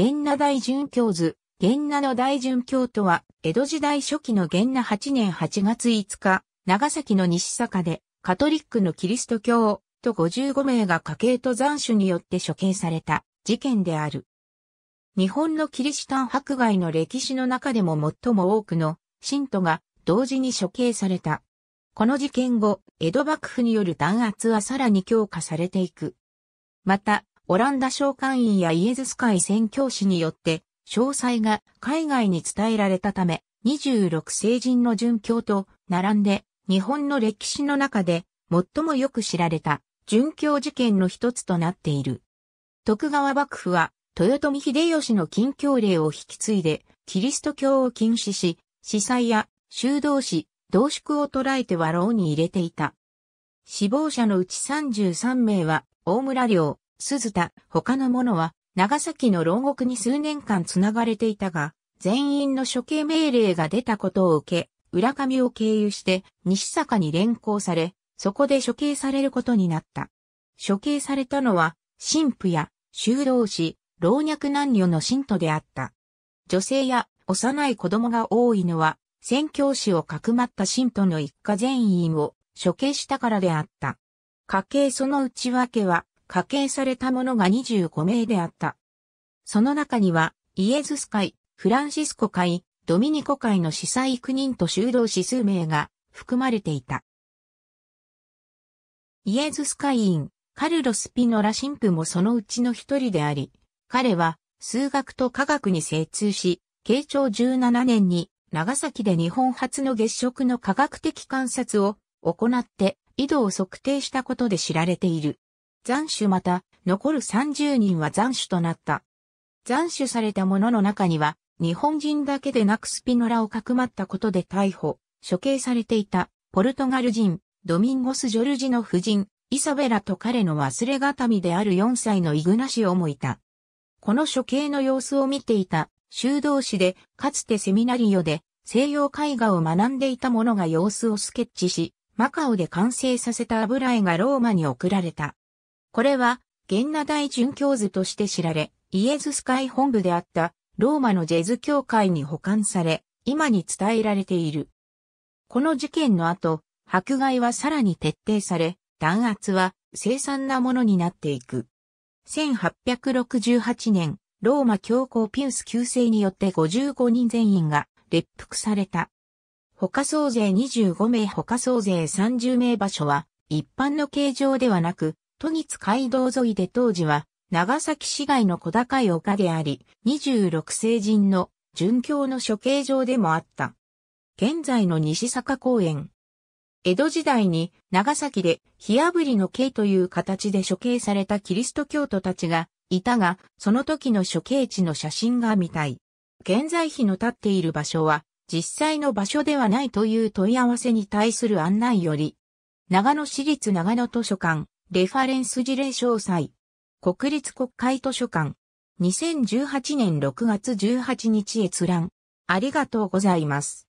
玄奈大殉教図、玄奈の大殉教とは、江戸時代初期の玄奈8年8月5日、長崎の西坂で、カトリックのキリスト教、と55名が家計と残首によって処刑された事件である。日本のキリシタン迫害の歴史の中でも最も多くの信徒が同時に処刑された。この事件後、江戸幕府による弾圧はさらに強化されていく。また、オランダ商館員やイエズス会宣教師によって、詳細が海外に伝えられたため、26聖人の殉教と並んで、日本の歴史の中で最もよく知られた殉教事件の一つとなっている。徳川幕府は豊臣秀吉の禁教令を引き継いで、キリスト教を禁止し、司祭や修道士、同宿を捉えて和牢に入れていた。死亡者のうち33名は、大村領、鈴田、他の者は、長崎の牢獄に数年間繋がれていたが、全員の処刑命令が出たことを受け、浦上を経由して西坂に連行され、そこで処刑されることになった。処刑されたのは、神父や修道士、老若男女の信徒であった。女性や幼い子供が多いのは、宣教師をかくまった信徒の一家全員を処刑したからであった。家計その内訳は、科形されたものが25名であった。その中には、イエズス会、フランシスコ会、ドミニコ会の司祭9人と修道士数名が含まれていた。イエズス会員、カルロス・ピノラ神父もそのうちの一人であり、彼は数学と科学に精通し、慶長17年に長崎で日本初の月食の科学的観察を行って緯度を測定したことで知られている。斬首また、残る30人は斬首となった。斬首された者の中には、日本人だけでなくスピノラをかくまったことで逮捕、処刑されていた、ポルトガル人、ドミンゴス・ジョルジの夫人、イサベラと彼の忘れがたみである4歳のイグナシオもいた。この処刑の様子を見ていた修道士で、かつてセミナリオで西洋絵画を学んでいた者が様子をスケッチし、マカオで完成させた油絵がローマに送られた。これは、現那大殉教図として知られ、イエズス会本部であったローマのジェズ教会に保管され、今に伝えられている。この事件の後、迫害はさらに徹底され、弾圧は凄惨なものになっていく。1868年、ローマ教皇ピウス旧世によって55人全員が列服された。他総勢25名他総勢30名場所は一般の形状ではなく都立街道沿いで当時は長崎市街の小高い丘であり、26世人の殉教の処刑場でもあった。現在の西坂公園。江戸時代に長崎で火炙りの刑という形で処刑されたキリスト教徒たちがいたが、その時の処刑地の写真が見たい。現在日の立っている場所は実際の場所ではないという問い合わせに対する案内より、長野市立長野図書館、レファレンス事例詳細。国立国会図書館。2018年6月18日閲覧。ありがとうございます。